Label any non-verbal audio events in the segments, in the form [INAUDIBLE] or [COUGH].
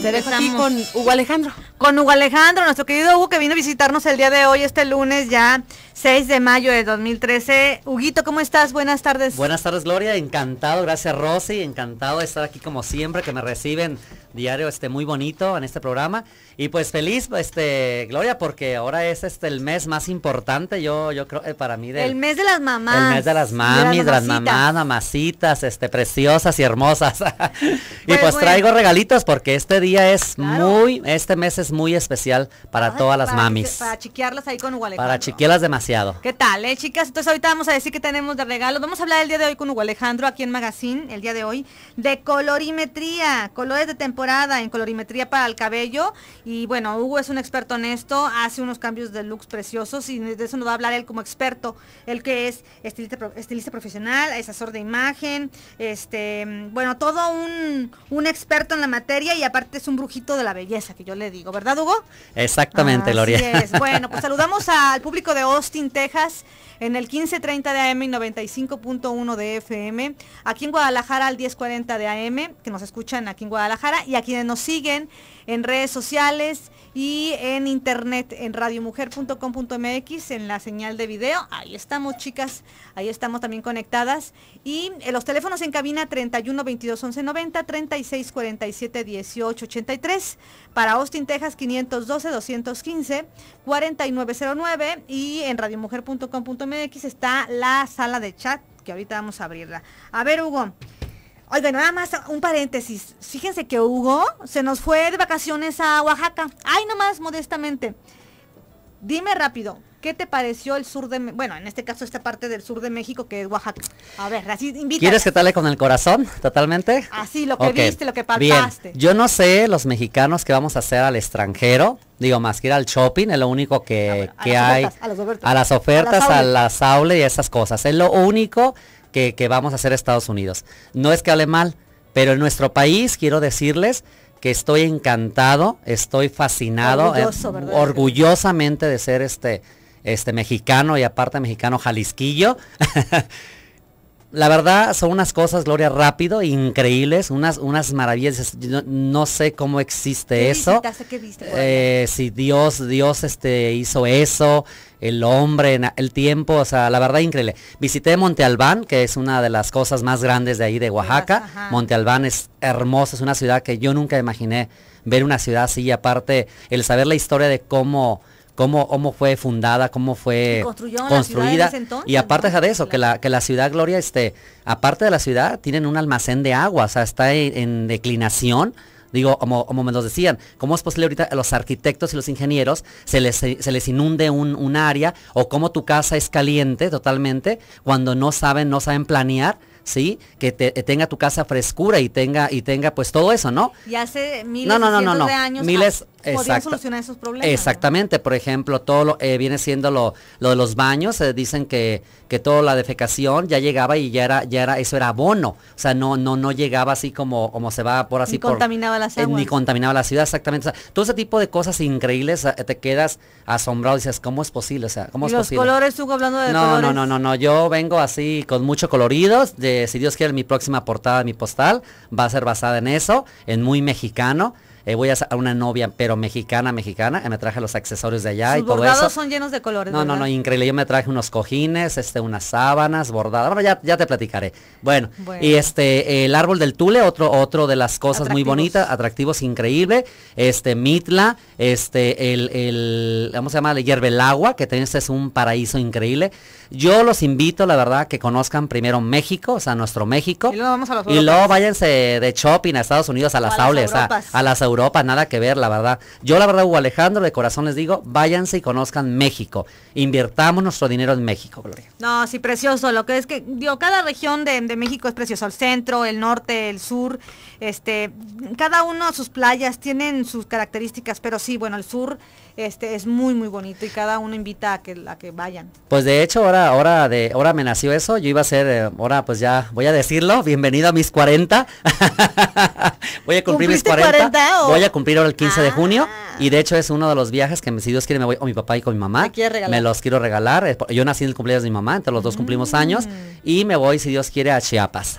Pues con Hugo Alejandro. Con Hugo Alejandro, nuestro querido Hugo que vino a visitarnos el día de hoy, este lunes ya 6 de mayo de 2013. Huguito, ¿cómo estás? Buenas tardes. Buenas tardes, Gloria. Encantado, gracias Rosy. Encantado de estar aquí como siempre, que me reciben diario este, muy bonito en este programa. Y pues feliz, este, Gloria, porque ahora es este el mes más importante, yo, yo creo, eh, para mí El mes de las mamás. El mes de las mamis, de las, mamás, mamacitas, este, preciosas y hermosas. [LAUGHS] y pues, pues traigo regalitos porque este día es muy, este mes es muy especial para todas las mamis. para chiquearlas ahí con Para chiquearlas demasiado ¿Qué tal, eh, chicas? Entonces ahorita vamos a decir que tenemos de regalo. Vamos a hablar el día de hoy con Hugo Alejandro aquí en Magazine, el día de hoy, de colorimetría, colores de temporada en colorimetría para el cabello. Y bueno, Hugo es un experto en esto, hace unos cambios de looks preciosos y de eso nos va a hablar él como experto, El que es estilista, profesional, profesional, asesor de imagen, este, bueno, todo un, experto en la materia y aparte es un brujito de la belleza, que yo le digo, ¿verdad, Hugo? Exactamente, Así Es. Bueno, pues [LAUGHS] saludamos al público de OST, Texas, en el 1530 de AM y 95.1 de FM. Aquí en Guadalajara al 1040 de AM, que nos escuchan aquí en Guadalajara. Y a quienes nos siguen en redes sociales y en internet, en radiomujer.com.mx, en la señal de video. Ahí estamos, chicas. Ahí estamos también conectadas. Y eh, los teléfonos en cabina 31 22 11 90, 36 47 18 83. Para Austin, Texas, 512 215 4909. Y en radiomujer.com.mx está la sala de chat que ahorita vamos a abrirla. A ver, Hugo bueno, nada más un paréntesis. Fíjense que Hugo se nos fue de vacaciones a Oaxaca. Ay, nomás, modestamente. Dime rápido, ¿qué te pareció el sur de, bueno, en este caso esta parte del sur de México que es Oaxaca? A ver, así invita. ¿Quieres que tale con el corazón totalmente? Así, lo que viste, lo que palpaste. Bien. Yo no sé los mexicanos que vamos a hacer al extranjero, digo más que ir al shopping, es lo único que, ah, hay. a, las ofertas, a las ofertas, y esas cosas. Es lo único que, vamos a hacer Estados Unidos. No es que hable mal, pero en nuestro país quiero decirles que estoy encantado, estoy fascinado, eh, orgullosamente de ser este, este mexicano y aparte mexicano jalisquillo. [LAUGHS] La verdad son unas cosas, Gloria, rápido, increíbles, unas, unas maravillas. No, sé cómo existe eso. Eh, si Dios, Dios este, hizo eso, el hombre, el tiempo, o sea, la verdad increíble. Visité Monte Albán, que es una de las cosas más grandes de ahí de Oaxaca. Montealbán Monte Albán es hermoso, es una ciudad que yo nunca imaginé ver una ciudad así, y aparte el saber la historia de cómo Cómo, cómo, fue fundada, cómo fue construida. y aparte de eso, que la, que la ciudad Gloria, este, aparte de la ciudad, tienen un almacén de agua, o sea, está en declinación Digo, como, me los decían, ¿cómo es posible ahorita a los arquitectos y los ingenieros se les, se les inunde un, área o cómo tu casa es caliente totalmente cuando no saben, no saben planear? ¿sí? Que eh, tenga tu casa frescura y tenga, y tenga pues todo eso, ¿no? Y hace miles no, no, no, de años. Miles, ah, podían solucionar esos problemas. Exactamente, por ejemplo, todo eh, viene siendo lo, de los baños, eh, dicen que, que toda la defecación ya llegaba y ya era, ya era, eso era abono, o sea, no, no, no llegaba así como, como se va por así. Ni contaminaba la ciudad eh, ni contaminaba la ciudad, exactamente. todo ese tipo de cosas increíbles, te quedas asombrado, y dices, ¿cómo es posible? O sea, ¿cómo los colores, Hugo, hablando de no, colores. No, no, no, no, yo vengo así con mucho colorido, si Dios quiere, mi próxima portada mi postal va a ser basada en eso, en muy mexicano. Eh, voy a, una novia, pero mexicana, mexicana, me traje los accesorios de allá y todo eso. son llenos de colores. No, no, no, increíble. Yo me traje unos cojines, este, unas sábanas bordadas. Bueno, ya, te platicaré. Bueno, y este, el árbol del tule, otro, otro de las cosas muy bonitas, atractivos, increíble. Este, mitla, este, el, el, ¿cómo se llama? Hierve el agua, que tenés este es un paraíso increíble. Yo los invito, la verdad, que conozcan primero México, o sea, nuestro México. Y luego váyanse de shopping a Estados Unidos, a las, aulas a, las Europa, nada que ver, la verdad. Yo la verdad, Hugo Alejandro, de corazón les digo, váyanse y conozcan México. Invirtamos nuestro dinero en México, Gloria. No, sí, precioso. Lo que es que, digo, cada región de, México es precioso, El centro, el norte, el sur, este, cada uno sus playas tienen sus características, pero sí, bueno, el sur este es muy muy bonito y cada uno invita a que la que vayan. Pues de hecho ahora ahora de ahora me nació eso, yo iba a ser eh, ahora pues ya voy a decirlo, bienvenido a mis 40. [LAUGHS] voy a cumplir mis 40. voy a cumplir ahora el 15 de ah. junio y de hecho es uno de los viajes que si Dios quiere me voy con mi papá y con mi mamá. Me, los quiero regalar. Yo nací en el cumpleaños de mi mamá, entre los dos cumplimos años mm. y me voy si Dios quiere a Chiapas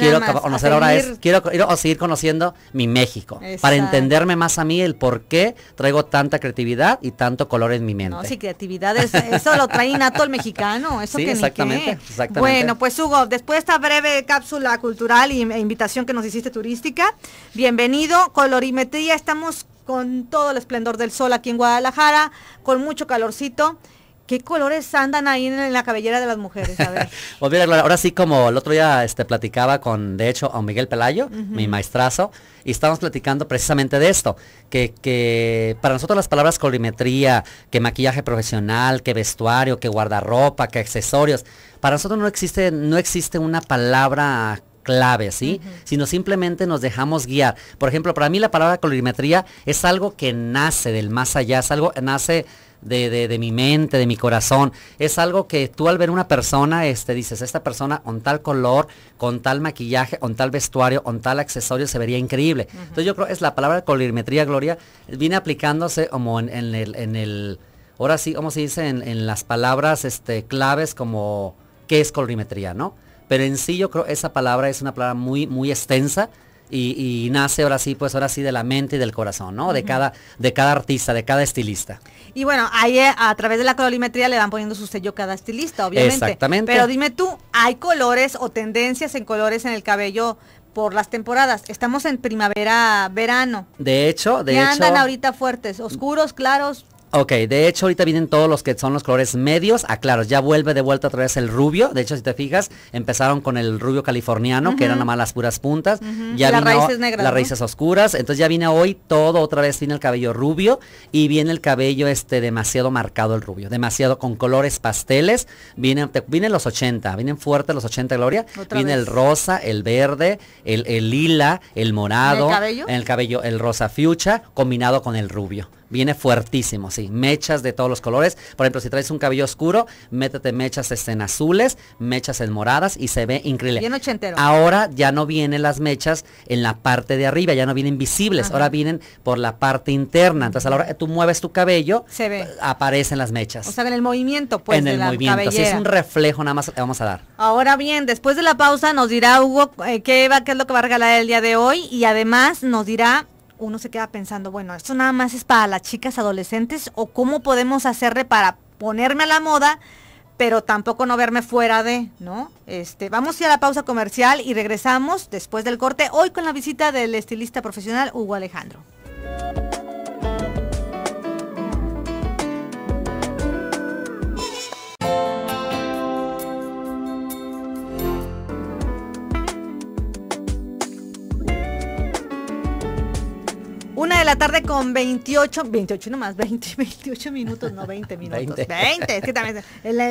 quiero conocer ahora es, quiero, seguir conociendo mi México, para entenderme más a mí el por qué traigo tanta creatividad y tanto color en mi mente. No, sí, creatividad, es, eso lo trae nato el mexicano, eso que exactamente, ni qué. exactamente. Bueno, pues Hugo, después de esta breve cápsula cultural e invitación que nos hiciste turística, bienvenido, colorimetría, estamos con todo el esplendor del sol aquí en Guadalajara, con mucho calorcito ¿Qué colores andan ahí en la cabellera de las mujeres? A ver. [LAUGHS] pues ahora sí, como el otro día este, platicaba con, de hecho, a Miguel Pelayo, mi maestrazo, y estábamos platicando precisamente de esto, que, para nosotros las palabras colorimetría, que maquillaje profesional, que vestuario, que guardarropa, que accesorios, para nosotros no existe, no existe una palabra clave, ¿sí? Sino simplemente nos dejamos guiar. Por ejemplo, para mí la palabra colorimetría es algo que nace del más allá, es algo que nace de, mi mente, de mi corazón. Es algo que tú al ver una persona, este, dices, esta persona con tal color, con tal maquillaje, con tal vestuario, con tal accesorio, se vería increíble. Entonces yo creo, es la palabra colorimetría, Gloria, viene aplicándose como en, el, en el, ahora sí, como se dice? En, las palabras este, claves como, ¿qué es colorimetría, no? Pero en sí yo creo esa palabra es una palabra muy, muy extensa, y, nace ahora sí, pues ahora sí de la mente y del corazón, ¿no? De, cada, de cada artista, de cada estilista. Y bueno, ahí eh, a través de la colorimetría le van poniendo su sello cada estilista, obviamente. Exactamente. Pero dime tú, ¿hay colores o tendencias en colores en el cabello por las temporadas. Estamos en primavera, verano. De hecho, de ¿Qué andan ahorita fuertes? ¿Oscuros, claros? Ok, de hecho ahorita vienen todos los que son los colores medios. Aclaro, ah, ya vuelve de vuelta otra vez el rubio. De hecho, si te fijas, empezaron con el rubio californiano, que eran nada más las puras puntas. ya las raíces negras. Las raíces oscuras. Entonces ya viene hoy todo, otra vez viene el cabello rubio y viene el cabello este demasiado marcado el rubio. Demasiado con colores pasteles. Vienen, vienen los 80, vienen fuertes los 80, Gloria. Viene el rosa, el verde, el, el lila, el morado. ¿En el cabello? el el rosa fucha, combinado con el rubio viene fuertísimo, sí. Mechas de todos los colores. Por ejemplo, si traes un cabello oscuro, métete mechas este, en azules, mechas en moradas y se ve increíble. Bien ochentero. Ahora ya no vienen las mechas en la parte de arriba, ya no vienen visibles, ahora vienen por la parte interna. Entonces, a la hora que tú mueves tu cabello, se ve. aparecen las mechas. O sea, en el movimiento, pues. En el movimiento, es un reflejo nada más que vamos a dar. Ahora bien, después de la pausa nos dirá Hugo eh, qué, va, qué es lo que va a regalar el día de hoy y además nos dirá uno se queda pensando, bueno, esto nada más es para las chicas adolescentes o cómo podemos hacerle para ponerme a la moda, pero tampoco no verme fuera de, ¿no? Este, vamos a ir a la pausa comercial y regresamos después del corte hoy con la visita del estilista profesional Hugo Alejandro. Una de la tarde con 28, 28 nomás, 20, 28 [LAUGHS] minutos, no 20 minutos. 20, es que también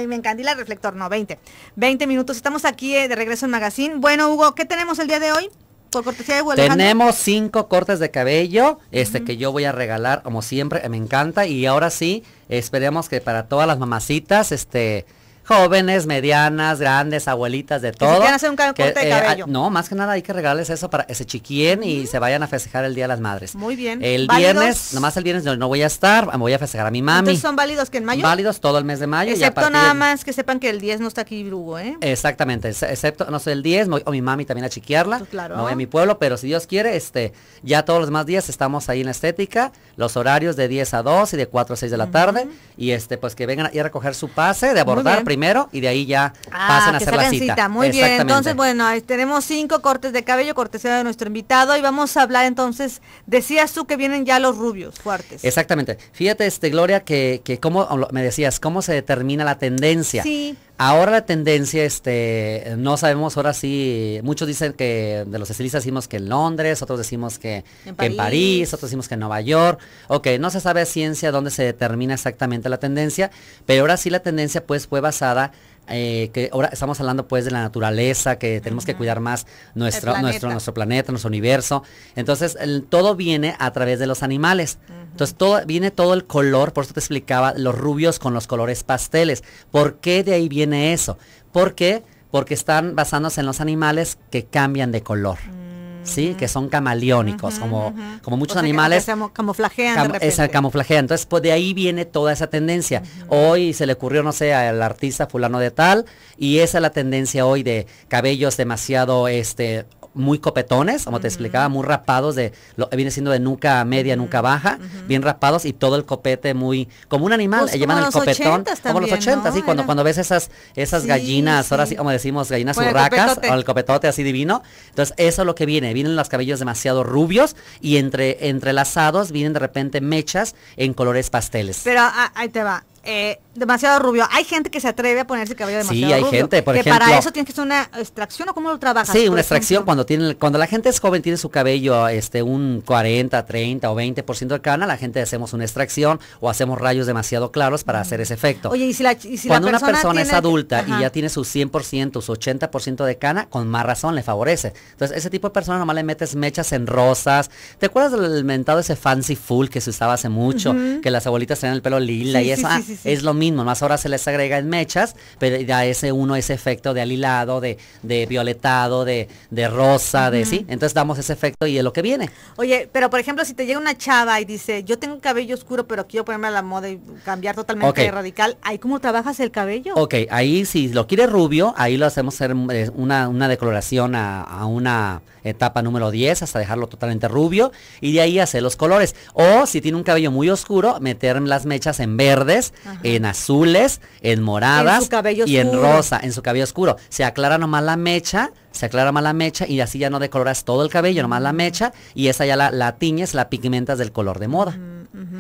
me encandila el reflector, no 20. 20 minutos, estamos aquí eh, de regreso en Magazine. Bueno, Hugo, ¿qué tenemos el día de hoy? Por cortesía de Hugo Tenemos cinco cortes de cabello, este que yo voy a regalar como siempre, me encanta y ahora sí, esperemos que para todas las mamacitas, este jóvenes, medianas, grandes, abuelitas, de todo. Que hacer un corte de eh, cabello. Ah, no, más que nada hay que regalarles eso para que se chiquien y se vayan a festejar el Día de las Madres. Muy bien. El viernes, nomás el viernes no, voy a estar, me voy a festejar a mi mami. Entonces son válidos que en mayo. Válidos todo el mes de mayo. Excepto nada más que sepan que el 10 no está aquí Brugo, ¿eh? Exactamente, excepto, no sé, el 10, o mi mami también a chiquearla. Pues claro. No voy a mi pueblo, pero si Dios quiere, este, ya todos los más días estamos ahí en la estética, los horarios de 10 a 2 y de 4 a 6 de la tarde. Y este, pues que vengan a a recoger su pase de abordar primero y de ahí ya ah, pasan a hacer la cita. Muy bien, entonces bueno, tenemos cinco cortes de cabello, cortesía de nuestro invitado y vamos a hablar entonces, decías tú que vienen ya los rubios fuertes. Exactamente. Fíjate, este Gloria, que, que como me decías, cómo se determina la tendencia. Sí. Ahora la tendencia, este, no sabemos, ahora si, muchos dicen que de los estilistas decimos que en Londres, otros decimos que en, París. otros decimos que en Nueva York. Ok, no se sabe a ciencia dónde se determina exactamente la tendencia, pero ahora sí la tendencia pues fue basada eh, que ahora estamos hablando pues de la naturaleza, que tenemos que cuidar más nuestro, planeta. nuestro, nuestro planeta, nuestro universo. Entonces, todo viene a través de los animales. Entonces, todo, viene todo el color, por eso te explicaba, los rubios con los colores pasteles. ¿Por qué de ahí viene eso? ¿Por qué? Porque están basándose en los animales que cambian de color. Mm. ¿sí? Que son camaleónicos, como, como muchos animales. Que se camuflajean. Entonces, pues de ahí viene toda esa tendencia. Hoy se le ocurrió, no sé, al artista fulano de tal, y esa es la tendencia hoy de cabellos demasiado este, muy copetones, como te explicaba, muy rapados, de lo, viene siendo de nuca media, nunca baja, bien rapados y todo el copete muy, como un animal, pues llaman el copetón, como los ochentas, sí, cuando, cuando ves esas, esas gallinas, ahora sí como decimos, gallinas urracas, o el copetote así divino, entonces eso es lo que viene, vienen los cabellos demasiado rubios y entre entrelazados vienen de repente mechas en colores pasteles. Pero ah, ahí te va, eh, demasiado rubio. Hay gente que se atreve a ponerse cabello demasiado rubio. Sí, hay gente, por ejemplo. Para eso tienes que hacer una extracción o cómo lo trabajas. Sí, una extracción cuando tienen, cuando la gente es joven tiene su cabello este un 40, 30 o 20% de cana, la gente hacemos una extracción o hacemos rayos demasiado claros para hacer ese efecto. Oye, y si la, cuando persona una persona es adulta y ya tiene su 100%, su 80% de cana, con más razón le favorece. Entonces, ese tipo de personas nomás le metes mechas en rosas. ¿Te acuerdas del mentado ese fancy full que se usaba hace mucho, que las abuelitas tenían el pelo lila y sí, eso? Ah, es lo mismo, más ahora se les agrega en mechas, pero da ese uno, ese efecto de alilado, de, de violetado, de, rosa, de sí. Entonces damos ese efecto y es lo que viene. Oye, pero por ejemplo, si te llega una chava y dice, yo tengo cabello oscuro, pero quiero ponerme a la moda y cambiar totalmente radical, ¿ahí cómo trabajas el cabello? Ok, ahí si lo quiere rubio, ahí lo hacemos hacer eh, una, una decoloración a una etapa número 10 hasta dejarlo totalmente rubio y de ahí hacer los colores. O si tiene un cabello muy oscuro, meter las mechas en verdes, en azules, en moradas y en rosa, en su cabello oscuro. Se aclara nomás la mecha, se aclara más la mecha y así ya no decoloras todo el cabello, nomás la mecha y esa ya la, tiñes, la pigmentas del color de moda. Mm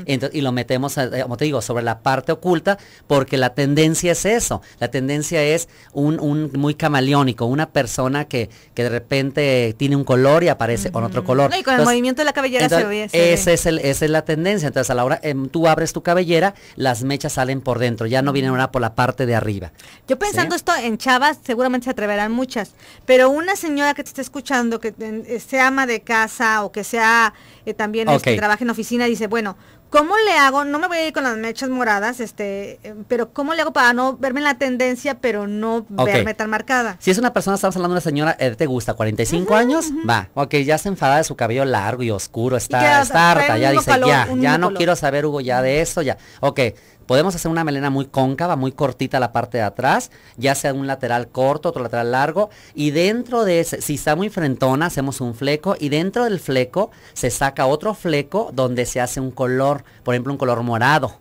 y lo metemos, eh, como te digo, sobre la parte oculta, porque la tendencia es eso. La tendencia es un, un muy camaleónico, una persona que, que de repente tiene un color y aparece con otro color. y con el movimiento de la cabellera se ve. ese Es el, esa es la tendencia. Entonces, a la hora, eh, tú abres tu cabellera, las mechas salen por dentro, ya no vienen ahora por la parte de arriba. Yo pensando esto en chavas, seguramente se atreverán muchas, pero una señora que te esté escuchando, que se eh, sea ama de casa o que sea eh, también que este, trabaja en oficina, dice, bueno, ¿Cómo le hago? No me voy a ir con las mechas moradas, este, eh, pero ¿cómo le hago para no verme en la tendencia, pero no verme tan marcada? Si es una persona, estamos hablando de una señora, eh, ¿te gusta? ¿45 años? Va, ok, ya se enfada de su cabello largo y oscuro, está, harta, ya dice, ya, ya no quiero saber, Hugo, ya de eso, ya. Ok, Podemos hacer una melena muy cóncava, muy cortita la parte de atrás, ya sea un lateral corto, otro lateral largo, y dentro de ese, si está muy frentona, hacemos un fleco, y dentro del fleco se saca otro fleco donde se hace un color, por ejemplo, un color morado.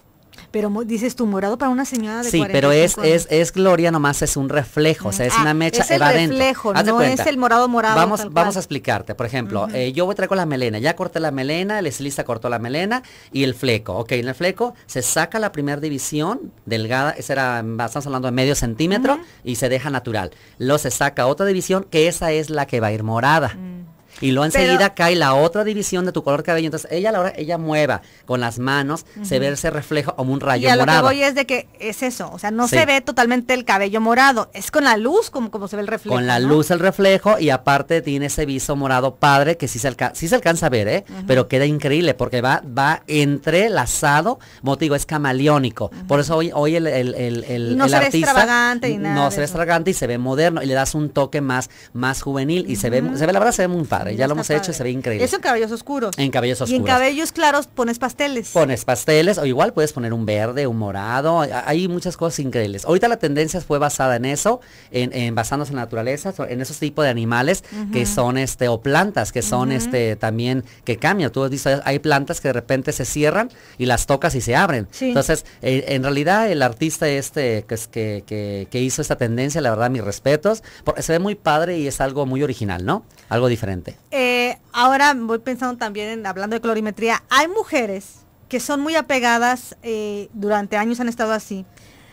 Pero dices tu morado para una señora de Sí, pero es, es, es gloria, nomás es un reflejo, o sea, es ah, una mecha. Es el reflejo, no es el morado morado. Vamos, vamos a explicarte, por ejemplo, yo voy eh, yo voy traigo la melena, ya corté la melena, el estilista cortó la melena y el fleco. Ok, en el fleco se saca la primera división, delgada, esa era, estamos hablando de medio centímetro, y se deja natural. Luego se saca otra división, que esa es la que va a ir morada. Mm. Y luego enseguida cae la otra división de tu color cabello. Entonces ella a la hora, ella mueva con las manos, se ve ese reflejo como un rayo y Lo que voy es de que es eso, o sea, no se ve totalmente el cabello morado, es con la luz como, como se ve el reflejo. Con la luz el reflejo y aparte tiene ese viso morado padre que sí se, se alcanza a ver, ¿eh? Pero queda increíble porque va, va entrelazado, motivo, es camaleónico. Por eso hoy, hoy el, el, el, el no artista. extravagante y nada No se ve extravagante y se ve moderno y le das un toque más, más juvenil y se ve, se ve, la verdad se ve muy fácil ya, lo hemos hecho, se ve increíble. Eso en cabellos oscuros. En cabellos oscuros. Y en cabellos claros pones pasteles. Pones pasteles o igual puedes poner un verde, un morado. Hay muchas cosas increíbles. Ahorita la tendencia fue basada en eso, en, basándose en la naturaleza, en esos tipos de animales que son este o plantas que son este también que cambian. Tú has visto, hay plantas que de repente se cierran y las tocas y se abren. Entonces, eh, en realidad el artista este que, que, que hizo esta tendencia, la verdad mis respetos, porque se ve muy padre y es algo muy original, ¿no? Algo diferente. Eh, ahora voy pensando también, en, hablando de colorimetría, hay mujeres que son muy apegadas, eh, durante años han estado así.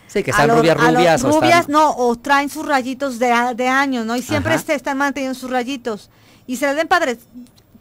Sí, que están rubias, O no, o traen sus rayitos de, de años, ¿no? Y siempre este, están manteniendo sus rayitos. Y se les den padres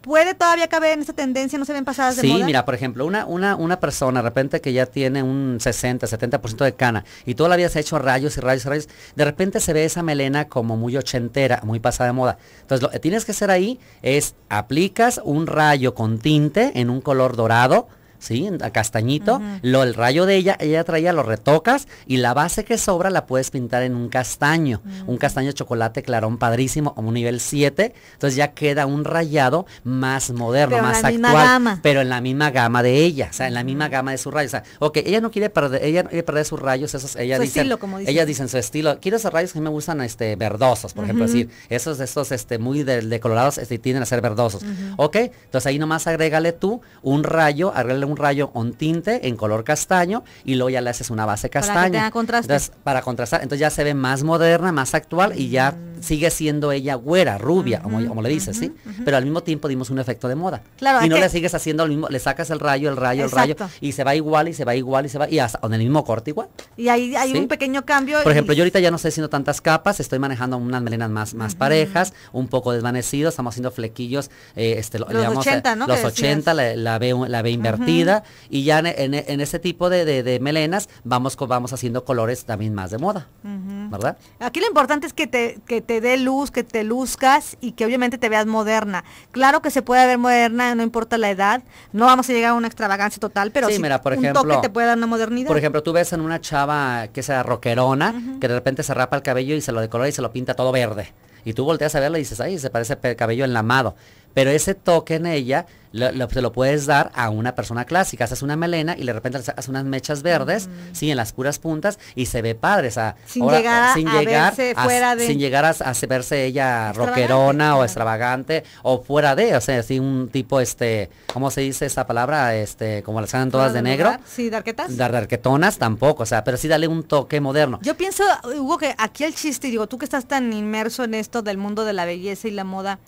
puede todavía caber en esa tendencia, no se ven pasadas de moda. Sí, mira, por ejemplo, una, una, persona de repente que ya tiene un 60, 70% de cana y toda la se ha hecho rayos y rayos y rayos, de repente se ve esa melena como muy ochentera, muy pasada de moda. Entonces, lo que tienes que hacer ahí es aplicas un rayo con tinte en un color dorado, ¿sí? A castañito. lo, el rayo de ella, ella traía, lo retocas y la base que sobra la puedes pintar en un castaño. Un castaño chocolate clarón padrísimo, como un nivel 7. Entonces ya queda un rayado más moderno, más actual. Pero en la misma gama de ella, o sea, en la misma gama de su rayo. O sea, ok, ella no quiere perder, ella quiere perder sus rayos, esos, ella dice dicen, dicen. su estilo. Quiero esos rayos que me gustan este, verdosos, por ejemplo, decir, esos, estos este, muy de, este, tienden a ser verdosos. Ok, entonces ahí nomás agrégale tú un rayo, agrégale un rayo on tinte en color castaño y luego ya le haces una base castaña. Para que para contrastar. Entonces ya se ve más moderna, más actual y ya sigue siendo ella güera, rubia, como, le dices, ¿sí? Pero al mismo tiempo dimos un efecto de moda. Claro, y no le sigues haciendo lo mismo, le sacas el rayo, el rayo, el rayo, y se va igual, y se va igual, y se va, y hasta con el mismo corte igual. Y ahí hay un pequeño cambio. Por ejemplo, yo ahorita ya no estoy haciendo tantas capas, estoy manejando unas melenas más, más parejas, un poco desvanecidos, estamos haciendo flequillos, eh, este, los 80, eh, Los 80, la, la, la ve invertida y ya en, este tipo de, melenas vamos, vamos haciendo colores también más de moda, ¿verdad? Aquí lo importante es que te, que te dé luz, que te luzcas y que obviamente te veas moderna. Claro que se puede ver moderna, no importa la edad, no vamos a llegar a una extravagancia total, pero sí, mira, por un ejemplo, toque te puede dar una modernidad. Por ejemplo, tú ves en una chava que sea rockerona, que de repente se rapa el cabello y se lo decolora y se lo pinta todo verde. Y tú volteas a verla y dices, ay, se parece cabello enlamado. Pero ese toque en ella lo, se lo puedes dar a una persona clásica. Haces una melena y de repente haces unas mechas verdes, sí, en las puras puntas y se ve padre. O sin llegar, sin a, verse fuera de... Sin llegar a, verse ella rockerona o extravagante o fuera de, o sea, así un tipo, este, ¿cómo se dice esa palabra? Este, como las llaman todas de negro. Sí, de arquetas. De, arquetonas tampoco, o sea, pero sí dale un toque moderno. Yo pienso, Hugo, que aquí el chiste, digo, tú que estás tan inmerso en esto del mundo de la belleza y la moda,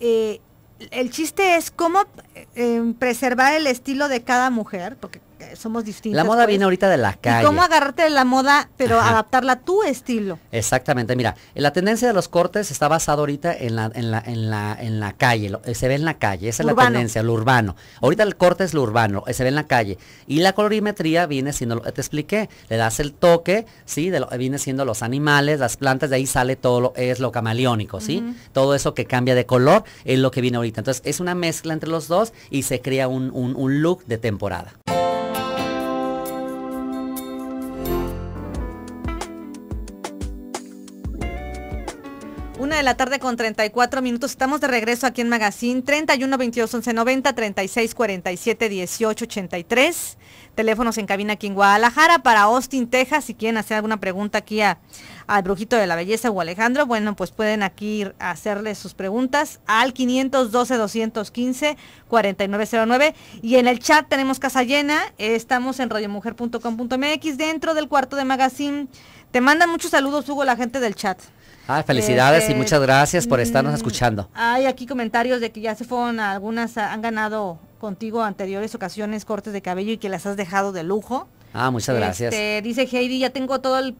eh, el chiste es cómo eh, preservar el estilo de cada mujer, porque eh, somos distintos. La moda pues. viene ahorita de la calle. ¿Y cómo agarrarte de la moda, pero adaptarla a tu estilo. Exactamente, mira, la tendencia de los cortes está basada ahorita en la, en la, calle, se ve en la calle, esa es la tendencia, lo urbano. Ahorita el corte es lo urbano, se ve en la calle. Y la colorimetría viene siendo, te expliqué, le das el toque, ¿sí? viene siendo los animales, las plantas, de ahí sale todo lo, es lo camaleónico, ¿sí? Todo eso que cambia de color es lo que viene ahorita. Entonces es una mezcla entre los dos y se crea un look de temporada. de la tarde con 34 minutos. Estamos de regreso aquí en Magazine 31 22 11 90 36 47 18 83. Teléfonos en cabina aquí en Guadalajara para Austin, Texas. Si quieren hacer alguna pregunta aquí a, al Brujito de la Belleza o Alejandro, bueno, pues pueden aquí hacerle sus preguntas al 512 215 cuarenta Y en el chat tenemos casa llena. Estamos en punto MX, dentro del cuarto de Magazine. Te mandan muchos saludos, Hugo, la gente del chat. Ah, felicidades y este, muchas gracias por estarnos mm, escuchando. Hay aquí comentarios de que ya se fueron, algunas han ganado contigo anteriores ocasiones cortes de cabello y que las has dejado de lujo. Ah, muchas gracias. Este, dice Heidi, ya tengo todo el,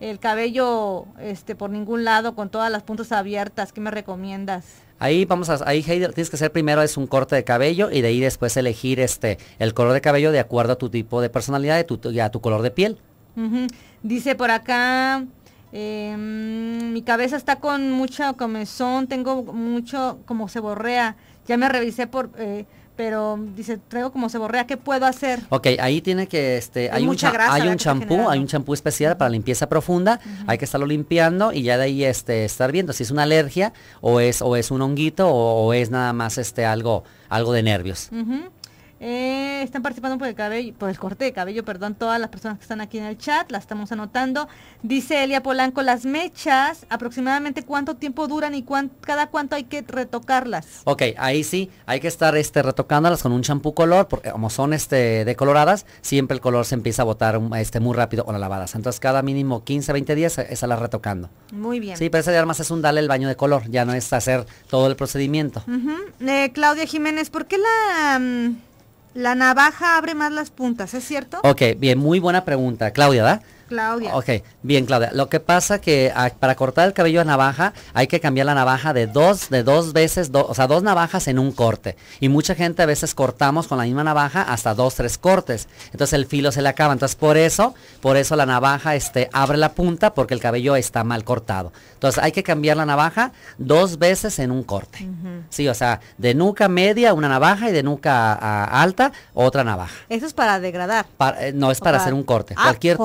el, cabello este, por ningún lado con todas las puntas abiertas. ¿Qué me recomiendas? Ahí vamos a, ahí Heidi, tienes que hacer primero es un corte de cabello y de ahí después elegir este el color de cabello de acuerdo a tu tipo de personalidad y, tu, a tu color de piel. Dice por acá, Em, mi cabeza está con mucha comezón, tengo mucho como se borrea. Ya me revisé por... Eh, pero dice, traigo como se borrea, ¿qué puedo hacer? Ok, ahí tiene que, este, hay, un, champú, hay un champú especial para limpieza profunda, hay que estarlo limpiando y ya de ahí este, estar viendo si es una alergia o es, o es un honguito o, es nada más este, algo, algo de nervios. Eh, están participando por el cabello, corte de cabello, perdón, todas las personas que están aquí en el chat, las estamos anotando. Dice Elia Polanco, las mechas, aproximadamente cuánto tiempo duran y cada cuánto hay que retocarlas. Ok, ahí sí, hay que estar este, retocándolas con un champú color, porque eh, como son este decoloradas, siempre el color se empieza a botar um, este, muy rápido con la lavadas. Entonces cada mínimo 15, 20 días eh, a la retocando. Muy bien. Sí, pero ese de armas es un dale el baño de color, ya no es hacer todo el procedimiento. Claudia Jiménez, ¿por qué la... Mm, la navaja abre más las puntas, ¿es cierto? Ok, bien, muy buena pregunta, Claudia, da. Claudia. Ok, bien Claudia. Lo que pasa que ah, para cortar el cabello a navaja hay que cambiar la navaja de dos, de dos veces, o sea, dos navajas en un corte. Y mucha gente a veces cortamos con la misma navaja hasta dos, tres cortes. Entonces el filo se le acaba. Entonces por eso, por eso la navaja este, abre la punta porque el cabello está mal cortado. Entonces hay que cambiar la navaja dos veces en un corte. Sí, o sea, de nuca media una navaja y de nuca ah, alta otra navaja. Eso es para degradar. Eh, no, es para, hacer un corte. Ah, cualquier,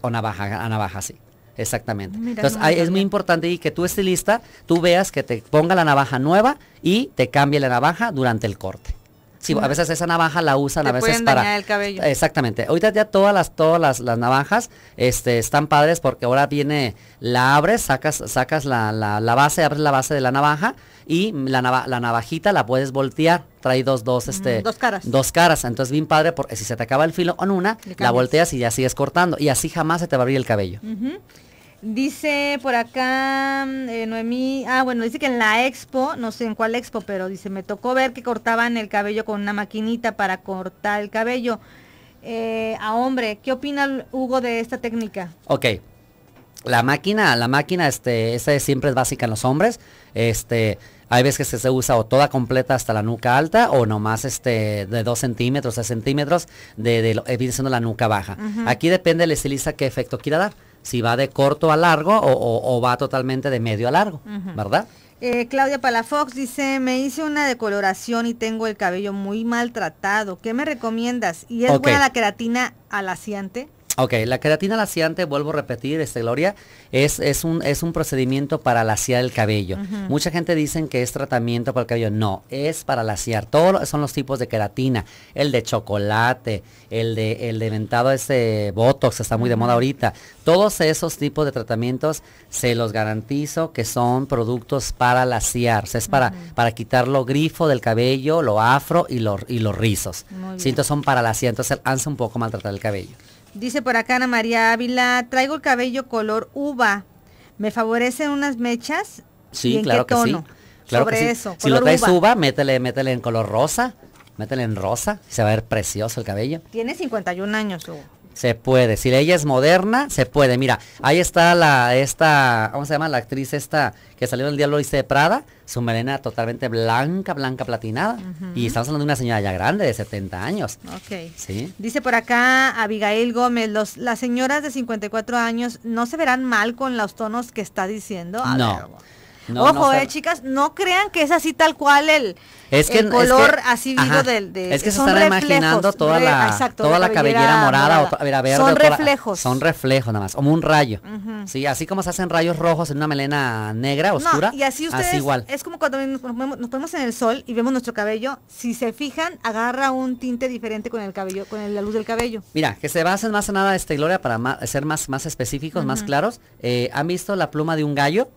o navaja, a navaja, sí. Exactamente. Entonces, es muy importante y que tú estilista, tú veas que te ponga la navaja nueva y te cambie la navaja durante el corte. Sí, a veces esa navaja la usan a veces para el cabello. Exactamente. Ahorita ya todas las todas las, navajas este están padres porque ahora viene la abres, sacas sacas la, la, base, abres la base de la navaja y la, la navajita la puedes voltear trae dos, dos, este. Dos caras. Dos caras. Entonces, bien padre, porque si se te acaba el filo en una, la volteas y ya sigues cortando. Y así jamás se te va a abrir el cabello. Dice por acá mm, eh, Noemí, ah bueno, dice que en la expo, no sé en cuál expo, pero dice, me tocó ver que cortaban el cabello con una maquinita para cortar el cabello. Eh, a hombre, ¿qué opina Hugo de esta técnica? Ok. La máquina, la máquina, este, esta siempre es básica en los hombres. Este, hay veces que se usa o toda completa hasta la nuca alta o nomás este de dos centímetros a centímetros de, de, eh, la nuca baja. Aquí depende del estilista qué efecto quiera dar si va de corto a largo o, va totalmente de medio a largo, ¿verdad? Eh, Claudia Palafox dice, me hice una decoloración y tengo el cabello muy maltratado. ¿Qué me recomiendas? ¿Y es buena la queratina alaciante? Ok, la queratina laciante, vuelvo a repetir, este, Gloria, es, es, un, es un procedimiento para laciar el cabello. Mucha gente dice que es tratamiento para el cabello. No, es para laciar. Todos son los tipos de queratina. El de chocolate, el de, el de ventado ese Botox, está muy de moda ahorita. Todos esos tipos de tratamientos se los garantizo que son productos para laciar. O sea, es para, para quitar lo grifo del cabello, lo afro y, y los rizos. Sí, entonces son para laciar. Entonces hace un poco maltratar el cabello. Dice por acá Ana María Ávila, traigo el cabello color uva. ¿Me favorecen unas mechas? Sí, claro que sí. Sobre eso. Si lo traes uva, métele, en color rosa métele en rosa, se va a ver precioso el cabello. Tiene 51 años, Hugo. Se puede. Si ella es moderna, se puede. Mira, ahí está la, esta, ¿cómo se llama? La actriz esta que salió del Diablo Dice de Prada, su melena totalmente blanca, blanca, platinada. Y estamos hablando de una señora ya grande, de 70 años. Ok. Sí. Dice por acá Abigail Gómez, los, las señoras de 54 años no se verán mal con los tonos que está diciendo. no. Ojo, eh, chicas, no crean que es así tal cual el, el color así vivo del, de, Es que se están imaginando toda la, toda la cabellera, morada, O, ver, a son reflejos. son reflejos nada más, como un rayo. Sí, así como se hacen rayos rojos en una melena negra, oscura. y así ustedes, igual. es como cuando nos ponemos, en el sol y vemos nuestro cabello, si se fijan, agarra un tinte diferente con el cabello, con la luz del cabello. Mira, que se basen más en nada, este, Gloria, para ser más, más específicos, más claros. Eh, ¿Han visto la pluma de un gallo?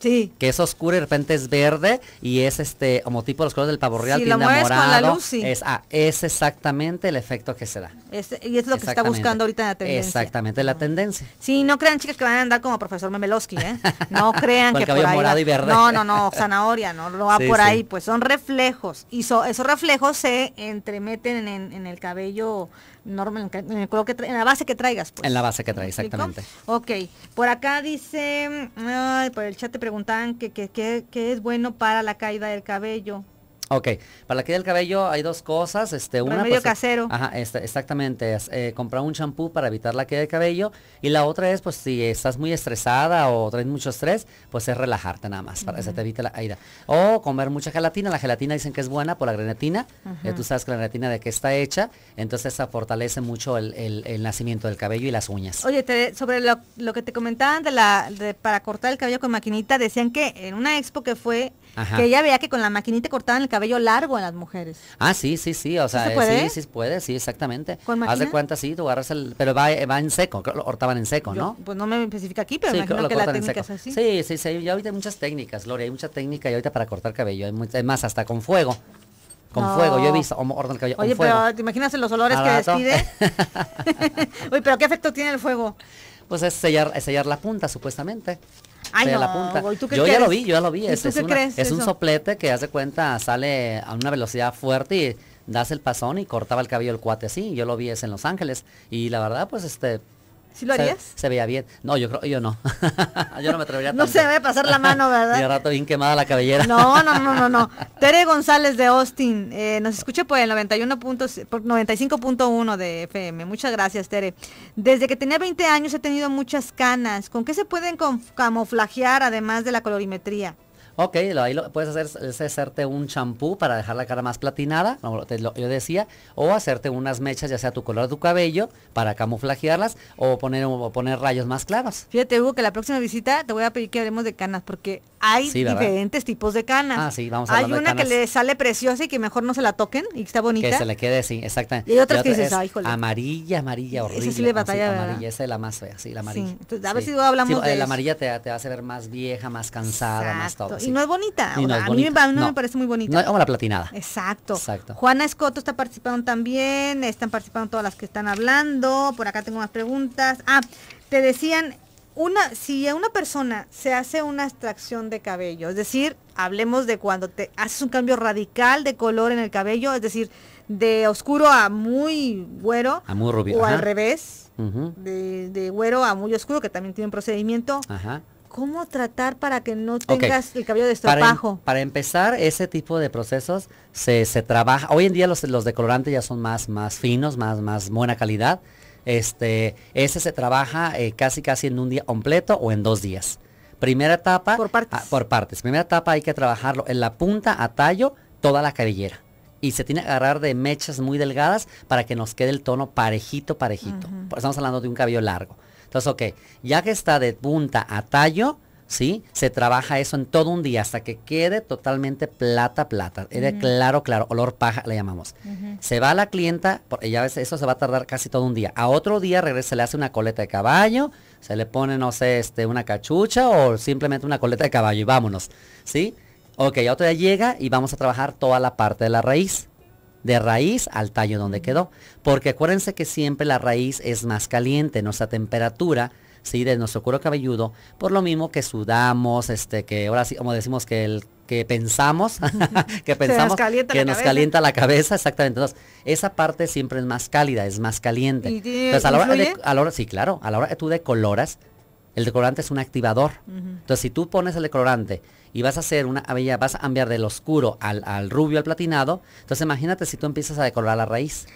Sí. Que es oscuro y de repente es verde y es este, homotipo de los colores del pavo real, si morado. Con la luz, sí. Ah, es, exactamente el efecto que se da. y es lo que está buscando ahorita en la tendencia. Exactamente la ah. tendencia. Sí, no crean, chicas, que van a andar como profesor Memelowski, ¿eh? No [LAUGHS] crean que por ahí morado y verde. No, no, no, zanahoria, no, va por ahí, pues son reflejos. Y esos reflejos se entremeten en, en el cabello normal, en la base que traigas. Pues. En la base que traigas, exactamente. Ok, por acá dice, mm, por el chat te preguntaban qué que es bueno para la caída del cabello. Ok, para la caída del cabello hay dos cosas. Este, una, pues, casero. Ajá, este, exactamente. Eh, comprar un champú para evitar la caída del cabello. Y la otra es, pues, si estás muy estresada o traes mucho estrés, pues es relajarte nada más, para que se te evite la caída. O comer mucha gelatina. La gelatina dicen que es buena por la grenatina, tú sabes que la grenatina de qué está hecha. Entonces, esa fortalece mucho el, nacimiento del cabello y las uñas. Oye, sobre lo, que te comentaban de la, para cortar el cabello con maquinita, decían que en una expo que fue, que ella veía que con la maquinita cortaban el cabello cabello largo en las mujeres. Ah, sí, sí, sí, o sea, ¿Sí puede? sí, sí puede, sí, exactamente. ¿Con Haz de cuenta, sí, tú agarras el, pero va, va en seco, lo cortaban en seco, ¿no? pues no me especifica aquí, pero sí, que la técnica es así. Sí, sí, sí, ya ahorita hay muchas técnicas, Lore, hay mucha técnica y ahorita para cortar cabello, hay más, hasta con fuego. Con fuego, yo he visto, orden el cabello. Oye, fuego. pero te imaginas los olores que despide. Oye, [LAUGHS] [LAUGHS] pero ¿qué efecto tiene el fuego? Pues es sellar, es sellar la punta, supuestamente yo ya lo vi, yo ya lo vi. Es, es un soplete que hace cuenta, sale a una velocidad fuerte y das el pasón y cortaba el cabello el cuate así. Yo lo vi es en Los Ángeles. Y la verdad, pues este, ¿Sí lo harías? Se, veía bien. No, yo creo, yo no. [LAUGHS] yo no me atrevería a [LAUGHS] No se ve pasar la mano, ¿verdad? [LAUGHS] y al rato bien quemada la cabellera. no, no, no, no, no. Tere González de Austin, eh, nos escucha por el 91.95.1 95.1 de FM. Muchas gracias, Tere. Desde que tenía 20 años he tenido muchas canas. ¿Con qué se pueden camuflajear además de la colorimetría? Ok, ahí lo puedes hacer es hacerte un champú para dejar la cara más platinada, como yo decía, o hacerte unas mechas, ya sea tu color de tu cabello, para camuflajearlas, o poner, poner rayos más claros. Fíjate, Hugo, que la próxima visita te voy a pedir que hablemos de canas, porque hay diferentes tipos de canas. Ah, sí, vamos a Hay una de canas. que le sale preciosa y que mejor no se la toquen y que está bonita. Que se le quede, sí, exactamente. Y otra que dices, ay, joder. Amarilla, amarilla, horrible. Esa sí le ah, batalla, esa es la más fea, sí, la amarilla. Sí. a ver si hablamos de La amarilla te, te, a ver más vieja, más cansada, más todo no es bonita. a mí no, me parece muy bonita. No vamos como la platinada. Exacto. Exacto. Juana Escoto está participando también. Están participando todas las que están hablando. Por acá tengo más preguntas. Ah, te decían, una, si a una persona se hace una extracción de cabello, es decir, hablemos de cuando te haces un cambio radical de color en el cabello, es decir, de oscuro a muy güero. A muy rubio. O al revés. de, de, güero a muy oscuro, que también tiene un procedimiento. Ajá. ¿Cómo tratar para que no tengas el cabello de em- Para, empezar, ese tipo de procesos se, trabaja. Hoy en día los, los decolorantes ya son más, más finos, más, más buena calidad. Este, ese se trabaja eh, casi casi en un día completo o en dos días. Primera etapa. Por partes. Ah, por partes. Primera etapa hay que trabajarlo en la punta a tallo, toda la cabellera. Y se tiene que agarrar de mechas muy delgadas para que nos quede el tono parejito, parejito. Estamos hablando de un cabello largo. Entonces, ok, ya que está de punta a tallo, ¿sí? Se trabaja eso en todo un día hasta que quede totalmente plata, plata. Era eh, claro, claro, olor paja le llamamos. Se va a la clienta, ya ves, eso se va a tardar casi todo un día. A otro día regresa, se le hace una coleta de caballo, se le pone, no sé, este, una cachucha o simplemente una coleta de caballo y vámonos, ¿sí? Ok, otro día llega y vamos a trabajar toda la parte de la raíz de raíz al tallo donde quedó. Porque acuérdense que siempre la raíz es más caliente, nuestra temperatura, ¿sí? De nuestro cuero cabelludo, por lo mismo que sudamos, este, que ahora sí, como decimos que el que pensamos, [LAUGHS] [LAUGHS] que pensamos que nos calienta la cabeza, exactamente. Entonces, esa parte siempre es más cálida, es más caliente. Entonces, a la, hora sí, claro, a la hora que tú decoloras, el decolorante es un activador. Entonces, si tú pones el decolorante y vas a hacer una abella, vas a cambiar del oscuro al, al, rubio, al platinado, entonces imagínate si tú empiezas a decorar la raíz.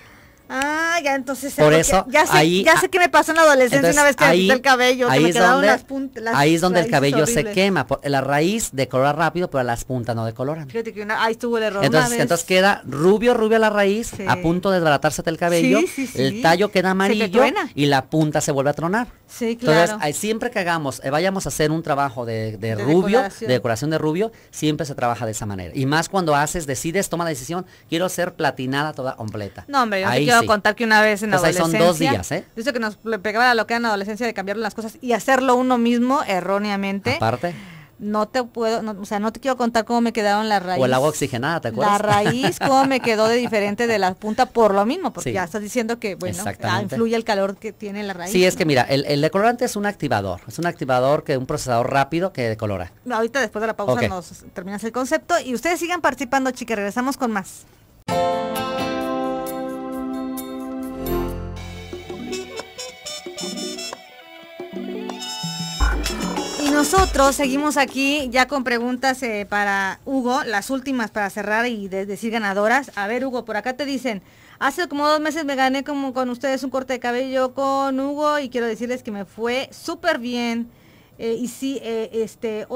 Ah, ya entonces Por eso, que, ya, sé, ya sé que me pasa en la adolescencia una vez que me el cabello, ahí me es donde, las puntas, Ahí es donde el cabello se quema, por, la raíz decolora rápido, pero las puntas no decoloran. Fíjate que ahí estuvo el error. Entonces, queda rubio, rubio la raíz, a punto de desbaratarse el cabello, el tallo queda amarillo y la punta se vuelve a tronar. Sí, claro. Entonces, siempre que hagamos, eh, vayamos a hacer un trabajo de, rubio, de decoración de rubio, siempre se trabaja de esa manera. Y más cuando haces, decides, toma la decisión, quiero ser platinada toda completa. No, hombre, yo contar que una vez en adolescencia. Pues son dos días, Dice ¿eh? que nos pegaba la loca en adolescencia de cambiar las cosas y hacerlo uno mismo erróneamente. Aparte. No te puedo, o sea, no te quiero contar cómo me quedaron las raíces. O el agua oxigenada, ¿te acuerdas? La raíz, cómo me quedó de diferente de la punta por lo mismo, porque ya estás diciendo que, bueno, ah, influye el calor que tiene la raíz. Sí, es que mira, el, el, decolorante es un activador, es un activador que un procesador rápido que decolora. Ahorita después de la pausa nos terminas el concepto y ustedes sigan participando, chicas, regresamos con más. nosotros seguimos aquí ya con preguntas eh, para Hugo, las últimas para cerrar y decir ganadoras. A ver, Hugo, por acá te dicen, hace como dos meses me gané como con ustedes un corte de cabello con Hugo y quiero decirles que me fue súper bien. Eh, y sí, eh, este,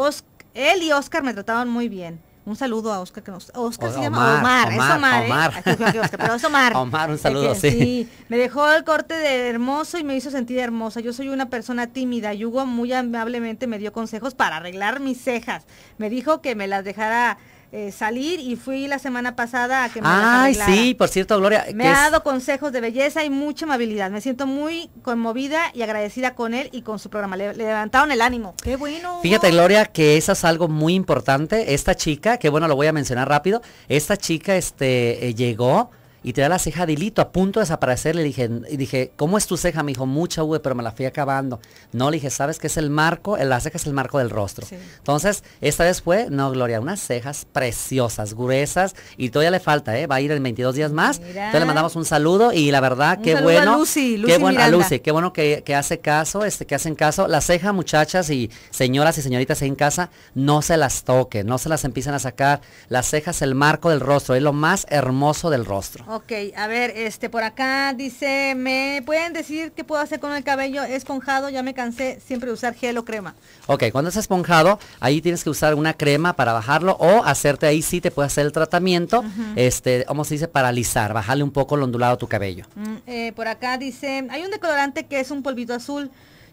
él y Oscar me trataban muy bien. Un saludo a Oscar que nos. Oscar se llama Omar, es Omar. ¿eh? pero es Omar. [LAUGHS] Omar, un saludo, sí. Me dejó el corte de hermoso y me hizo sentir hermosa. Yo soy una persona tímida y Hugo muy amablemente me dio consejos para arreglar mis cejas. Me dijo que me las dejara eh, salir y fui la semana pasada a que me sí, por cierto, Gloria. Me ha dado consejos de belleza y mucha amabilidad. Me siento muy conmovida y agradecida con él y con su programa. Le, levantaron el ánimo. Qué bueno. Fíjate, Gloria, que eso es algo muy importante. Esta chica, que bueno, lo voy a mencionar rápido. Esta chica este, eh, llegó y te da la ceja de hilito a punto de desaparecer. Le dije, y dije, ¿cómo es tu ceja? Me dijo, mucha, u pero me la fui acabando. No, le dije, ¿sabes qué es el marco? Eh, la ceja es el marco del rostro. Entonces, esta vez fue, no, Gloria, unas cejas preciosas, gruesas, y todavía le falta, ¿eh? Va a ir en 22 días más. Entonces le mandamos un saludo y la verdad, qué bueno. A Lucy, Lucy qué bueno, Lucy, qué bueno que, hace caso, este, que hacen caso. La ceja, muchachas y señoras y señoritas en casa, no se las toquen, no se las empiecen a sacar. Las cejas, el marco del rostro, es lo más hermoso del rostro. Ok, a ver, este por acá dice, ¿me pueden decir qué puedo hacer con el cabello esponjado? Ya me cansé siempre de usar gel o crema. Ok, cuando es esponjado, ahí tienes que usar una crema para bajarlo o hacerte ahí sí te puede hacer el tratamiento, este, ¿cómo se dice? Paralizar, bajarle un poco el ondulado a tu cabello. Mm, eh, por acá dice, hay un decolorante que es un polvito azul.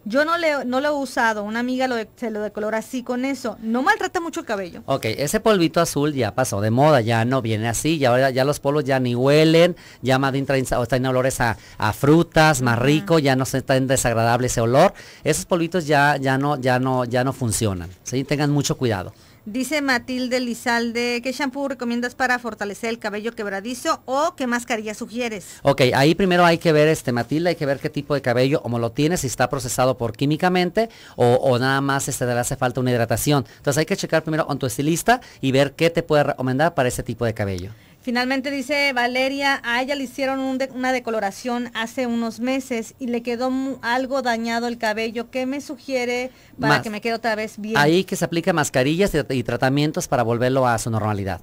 Yo no, no lo he usado, una amiga lo de, se lo decolora así con eso. No maltrata mucho el cabello. Ok, ese polvito azul ya pasó de moda, ya no viene así, ya, ya los polvos ya ni huelen, ya más de o olores a, frutas, más rico, ya no se tan desagradable ese olor. Esos polvitos ya, ya, no, ya, no, ya no funcionan, ¿sí? tengan mucho cuidado. Dice Matilde Lizalde, ¿qué shampoo recomiendas para fortalecer el cabello quebradizo o qué mascarilla sugieres? Ok, ahí primero hay que ver, este Matilde, hay que ver qué tipo de cabello, cómo lo tienes, si está procesado por químicamente o, nada más este, le hace falta una hidratación. Entonces hay que checar primero con tu estilista y ver qué te puede recomendar para ese tipo de cabello. Finalmente dice Valeria, a ella le hicieron una decoloración hace unos meses y le quedó algo dañado el cabello. ¿Qué me sugiere para que me quede otra vez bien? Ahí que se aplica mascarillas y, tratamientos para volverlo a su normalidad.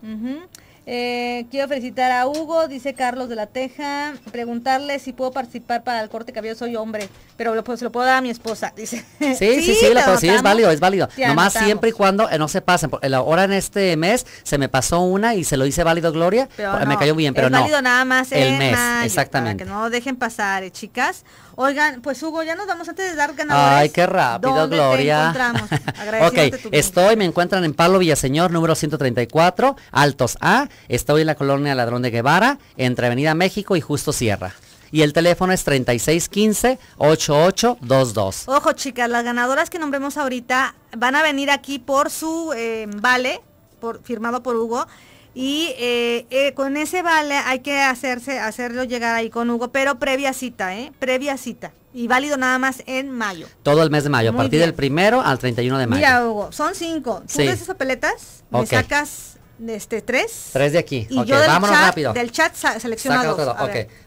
Eh, quiero felicitar a Hugo, dice Carlos de la Teja, preguntarle si puedo participar para el corte cabello, soy hombre, pero se lo puedo dar a mi esposa, [LAUGHS] dice. Sí, sí, sí, es válido, es válido. Nomás siempre y cuando eh, no se pasen. Ahora en este mes se me pasó una y se lo hice válido Gloria, me cayó bien, pero es válido nada más el mes, exactamente. que no dejen pasar, eh, chicas. Oigan, pues Hugo, ya nos vamos antes de dar ganadores. Ay, qué rápido, Gloria. Te encontramos? [LAUGHS] ok, estoy, me encuentran en Palo Villaseñor, número 134, Altos A. Estoy en la colonia Ladrón de Guevara, entre Avenida México y Justo Sierra y el teléfono es 3615-8822. Ojo chicas, las ganadoras que nombremos ahorita van a venir aquí por su eh, vale, firmado por Hugo. Y eh, eh, con ese vale hay que hacerse, hacerlo llegar ahí con Hugo, pero previa cita, ¿eh? Previa cita. Y válido nada más en mayo. Todo el mes de mayo, a partir del primero al 31 de mayo. Mira, Hugo, son cinco. Tú ves esas peletas, me sacas este, tres. Tres de aquí. Y vámonos rápido. Del chat selecciona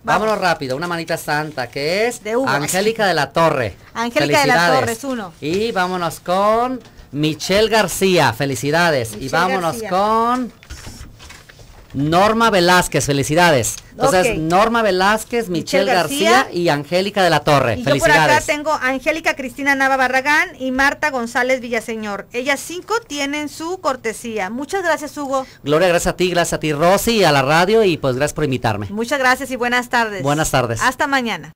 vámonos rápido. Una manita santa que es de Angélica de la Torre. Angélica de la Torre es uno. Y vámonos con Michelle García. Felicidades. y vámonos con... Norma Velázquez, felicidades. Entonces, Norma Velázquez, Michelle García, y Angélica de la Torre. felicidades. Yo por acá tengo Angélica Cristina Nava Barragán y Marta González Villaseñor. Ellas cinco tienen su cortesía. Muchas gracias, Hugo. Gloria, gracias a ti, gracias a ti, Rosy, a la radio y pues gracias por invitarme. Muchas gracias y buenas tardes. Buenas tardes. Hasta mañana.